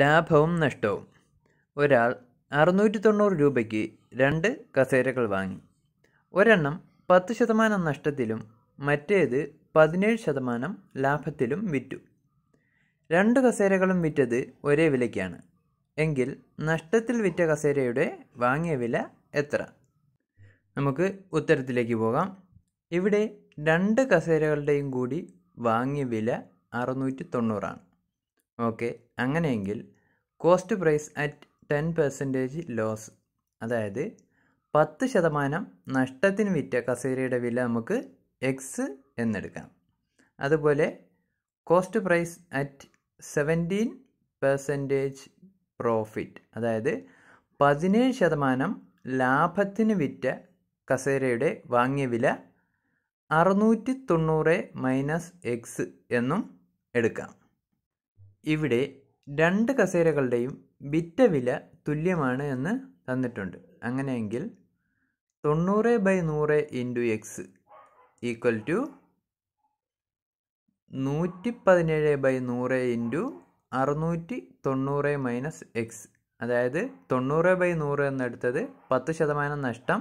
ലാഭവും നഷ്ടവും ഒരാൾ അറുന്നൂറ്റി തൊണ്ണൂറ് രൂപയ്ക്ക് രണ്ട് കസേരകൾ വാങ്ങി ഒരെണ്ണം പത്ത് ശതമാനം നഷ്ടത്തിലും മറ്റേത് പതിനേഴ് ശതമാനം ലാഭത്തിലും വിറ്റു രണ്ട് കസേരകളും വിറ്റത് ഒരേ വിലയ്ക്കാണ് എങ്കിൽ നഷ്ടത്തിൽ വിറ്റ കസേരയുടെ വാങ്ങിയ വില എത്ര നമുക്ക് ഉത്തരത്തിലേക്ക് പോകാം ഇവിടെ രണ്ട് കസേരകളുടെയും കൂടി വാങ്ങിയ വില അറുന്നൂറ്റി തൊണ്ണൂറാണ് ഓക്കെ അങ്ങനെയെങ്കിൽ cost price at ten percentage loss അതായത് പത്ത് ശതമാനം നഷ്ടത്തിന് വിറ്റ കസേരയുടെ വില നമുക്ക് എക്സ് എന്നെടുക്കാം അതുപോലെ cost price at seventeen percentage profit അതായത് പതിനേഴ് ശതമാനം ലാഭത്തിന് വിറ്റ കസേരയുടെ വാങ്ങിയ വില അറുന്നൂറ്റി തൊണ്ണൂറ് മൈനസ് എക്സ് എന്നും എടുക്കാം ഇവിടെ രണ്ട് കസേരകളുടെയും വിറ്റ വില തുല്യമാണ് എന്ന് തന്നിട്ടുണ്ട് അങ്ങനെയെങ്കിൽ തൊണ്ണൂറ് ബൈ നൂറ് ഇൻറ്റു എക്സ് ഈക്വൽ ടു നൂറ്റി പതിനേഴ് ബൈ നൂറ് ഇൻറ്റു അറുന്നൂറ്റി തൊണ്ണൂറ് മൈനസ് എക്സ് അതായത് തൊണ്ണൂറ് ബൈ നൂറ് എന്നെടുത്തത് പത്ത് ശതമാനം നഷ്ടം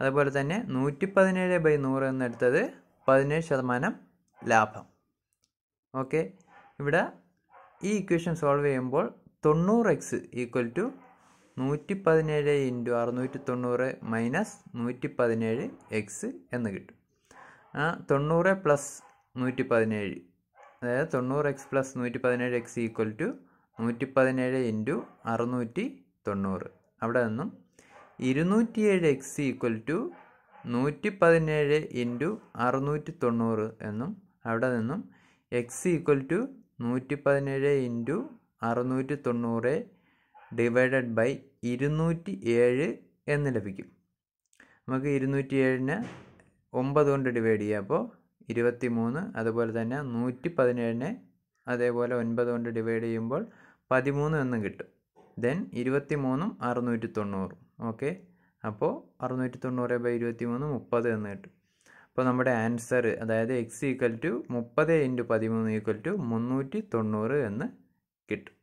അതുപോലെ തന്നെ നൂറ്റി പതിനേഴ് ബൈ നൂറ് എന്നെടുത്തത് പതിനേഴ് ശതമാനം ലാഭം ഓക്കെ ഇവിടെ ഈ ഇക്വേഷൻ സോൾവ് ചെയ്യുമ്പോൾ തൊണ്ണൂറ് എക്സ് ഈക്വൽ ടു നൂറ്റി പതിനേഴ് ഇൻറ്റു അറുന്നൂറ്റി തൊണ്ണൂറ് മൈനസ് നൂറ്റി പതിനേഴ് എക്സ് എന്ന് കിട്ടും ആ തൊണ്ണൂറ് പ്ലസ് നൂറ്റി പതിനേഴ് അതായത് തൊണ്ണൂറ് എക്സ് പ്ലസ് നൂറ്റി പതിനേഴ് എക്സ് ഈക്വൽ ടു നൂറ്റി പതിനേഴ് ഇൻറ്റു അറുന്നൂറ്റി തൊണ്ണൂറ് അവിടെ നിന്നും ഇരുന്നൂറ്റിയേഴ് എക്സ് ഈക്വൽ ടു നൂറ്റി പതിനേഴ് ഇൻറ്റു അറുന്നൂറ്റി തൊണ്ണൂറ് എന്നും അവിടെ നിന്നും എക്സ് ഈക്വൽ ടു നൂറ്റി പതിനേഴ് ഇൻറ്റു അറുന്നൂറ്റി തൊണ്ണൂറ് ഡിവൈഡഡ് ബൈ ഇരുന്നൂറ്റി ഏഴ് എന്ന് ലഭിക്കും നമുക്ക് ഇരുന്നൂറ്റി ഏഴിന് ഒമ്പത് കൊണ്ട് ഡിവൈഡ് ചെയ്യാം അപ്പോൾ ഇരുപത്തി മൂന്ന് അതുപോലെ തന്നെ നൂറ്റി പതിനേഴിനെ അതേപോലെ ഒൻപത് കൊണ്ട് ഡിവൈഡ് ചെയ്യുമ്പോൾ പതിമൂന്ന് എന്നും കിട്ടും ദെൻ ഇരുപത്തി മൂന്നും അറുന്നൂറ്റി തൊണ്ണൂറും ഓക്കെ അപ്പോൾ അറുന്നൂറ്റി തൊണ്ണൂറ് ബൈ ഇരുപത്തി മൂന്ന് മുപ്പത് എന്ന് കിട്ടും അപ്പോൾ നമ്മുടെ ആൻസർ അതായത് എക്സ് ഈക്വൽ ടു മുപ്പത് ഇൻറ്റു പതിമൂന്ന് ഈക്വൽ ടു മുന്നൂറ്റി തൊണ്ണൂറ് എന്ന് കിട്ടും